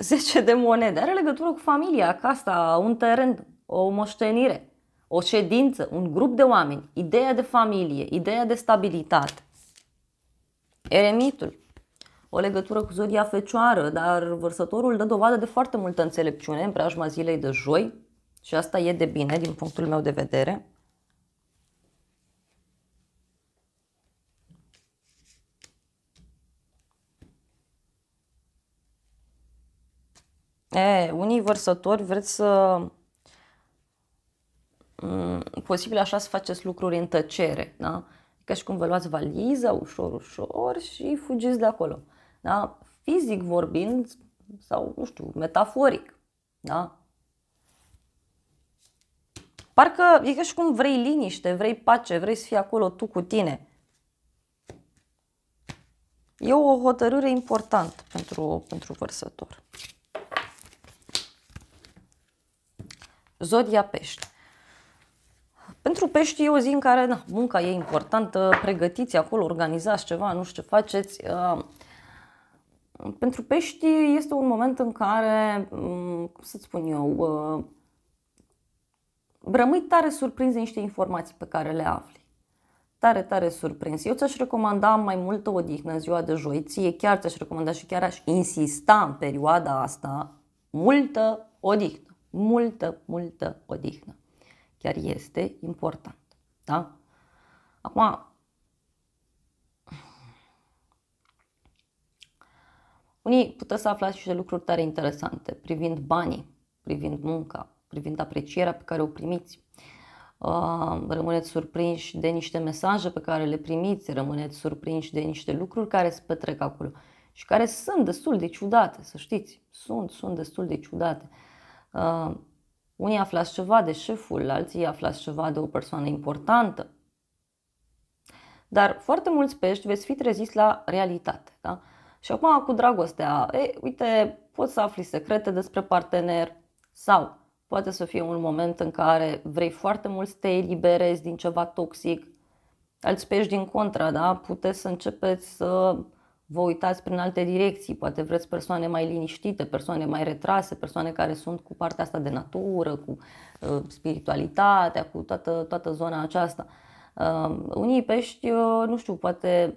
10 de monede. Are legătură cu familia, casa, un teren, o moștenire, o ședință, un grup de oameni, ideea de familie, ideea de stabilitate. Eremitul. O legătură cu zodia fecioară, dar vărsătorul dă dovadă de foarte multă înțelepciune în preajma zilei de joi și asta e de bine din punctul meu de vedere. E, unii vărsători vreți să mm, posibil așa să faceți lucruri în tăcere, da? Ca și cum vă luați valiza ușor, ușor și fugiți de acolo. Da? Fizic vorbind sau, nu știu, metaforic. Da? Parcă e ca și cum vrei liniște, vrei pace, vrei să fii acolo tu cu tine. E o hotărâre importantă pentru, pentru vărsător. Zodia pești. Pentru pești e o zi în care na, munca e importantă, pregătiți acolo, organizați ceva, nu știu ce faceți. Uh, pentru pești este un moment în care, cum mm, să spun eu, uh, rămâi tare surprins de niște informații pe care le afli. Tare, tare surprins. Eu ți-aș recomanda mai multă odihnă în ziua de joi, ție chiar ți-aș recomanda și chiar aș insista în perioada asta multă odihnă multă, multă odihnă. Chiar este important. Da? Acum, unii puteți să aflați și lucruri tare interesante privind banii, privind munca, privind aprecierea pe care o primiți. Uh, rămâneți surprinși de niște mesaje pe care le primiți, rămâneți surprinși de niște lucruri care se petrec acolo și care sunt destul de ciudate, să știți, sunt, sunt destul de ciudate. Uh, Uh, unii aflați ceva de șeful, alții aflați ceva de o persoană importantă. Dar foarte mulți pești veți fi treziți la realitate. Da? Și acum cu dragostea, e, uite, poți să afli secrete despre partener sau poate să fie un moment în care vrei foarte mult să te eliberezi din ceva toxic. Alți pești din contra, da? puteți să începeți să vă uitați prin alte direcții, poate vreți persoane mai liniștite, persoane mai retrase, persoane care sunt cu partea asta de natură, cu uh, spiritualitatea, cu toată, toată zona aceasta. Uh, unii pești, uh, nu știu, poate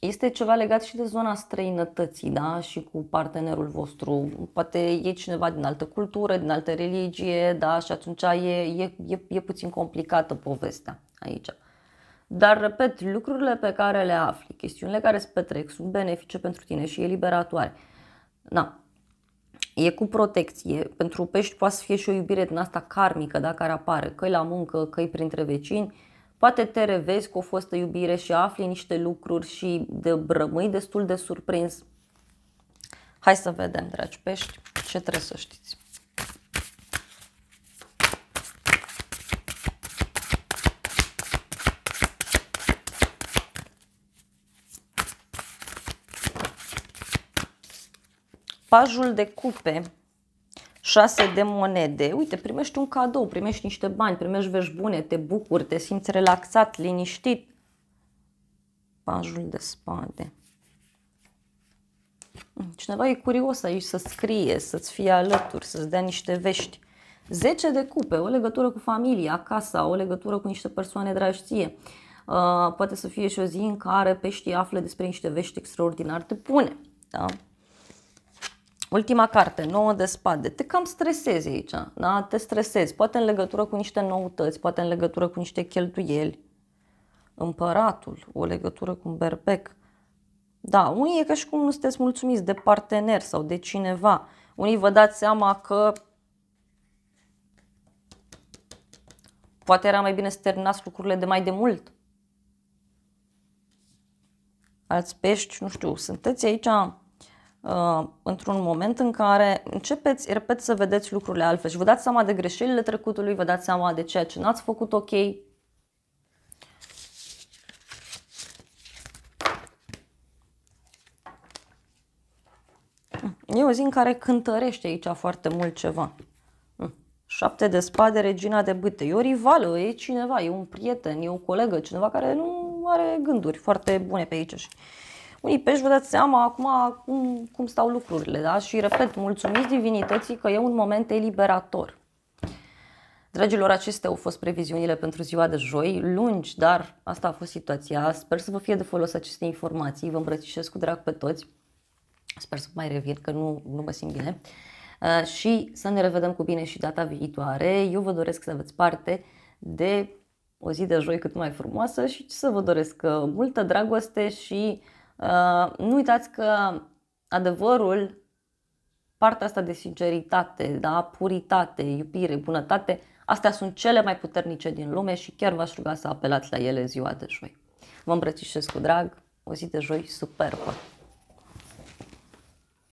este ceva legat și de zona străinătății, da? Și cu partenerul vostru. Poate e cineva din altă cultură, din altă religie, da? Și atunci e, e, e, e puțin complicată povestea aici. Dar, repet, lucrurile pe care le afli, chestiunile care se petrec, sunt benefice pentru tine și eliberatoare. Da. E cu protecție. Pentru pești poate să fie și o iubire din asta karmică, dacă care apare, că la muncă, că printre vecini. Poate te revezi cu o fostă iubire și afli niște lucruri și de, rămâi destul de surprins. Hai să vedem, dragi pești, ce trebuie să știți. Pajul de cupe, 6 de monede. Uite, primești un cadou, primești niște bani, primești vești bune, te bucuri, te simți relaxat, liniștit. Pajul de spade. Cineva e curios aici să scrie, să-ți fie alături, să-ți dea niște vești. 10 de cupe, o legătură cu familia, casa, o legătură cu niște persoane dragi Uh, poate să fie și o zi în care peștii află despre niște vești extraordinare, te pune. Da? ultima carte, nouă de spade, te cam stresezi aici, da? te stresezi, poate în legătură cu niște noutăți, poate în legătură cu niște cheltuieli. Împăratul, o legătură cu un berbec. Da, unii e ca și cum nu sunteți mulțumiți de partener sau de cineva. Unii vă dați seama că poate era mai bine să terminați lucrurile de mai de mult. Alți pești, nu știu, sunteți aici Uh, într-un moment în care începeți, repet, să vedeți lucrurile altfel și vă dați seama de greșelile trecutului, vă dați seama de ceea ce n-ați făcut ok, hmm, E o zi în care cântărește aici foarte mult ceva. Hmm, șapte de spade, regina de bâte. E o rivală, e cineva, e un prieten, e o colegă, cineva care nu are gânduri foarte bune pe aici unii pești, vă dați seama acum cum, cum stau lucrurile, da? Și repet, mulțumiți divinității că e un moment eliberator. Dragilor, acestea au fost previziunile pentru ziua de joi, lungi, dar asta a fost situația. Sper să vă fie de folos aceste informații, vă îmbrățișez cu drag pe toți. Sper să mai revin, că nu, nu mă simt bine. Uh, și să ne revedem cu bine și data viitoare. Eu vă doresc să aveți parte de o zi de joi cât mai frumoasă și să vă doresc uh, multă dragoste și Uh, nu uitați că adevărul, partea asta de sinceritate, da, puritate, iubire, bunătate, astea sunt cele mai puternice din lume și chiar v-aș ruga să apelați la ele ziua de joi. Vă îmbrățișez cu drag, o zi de joi superbă!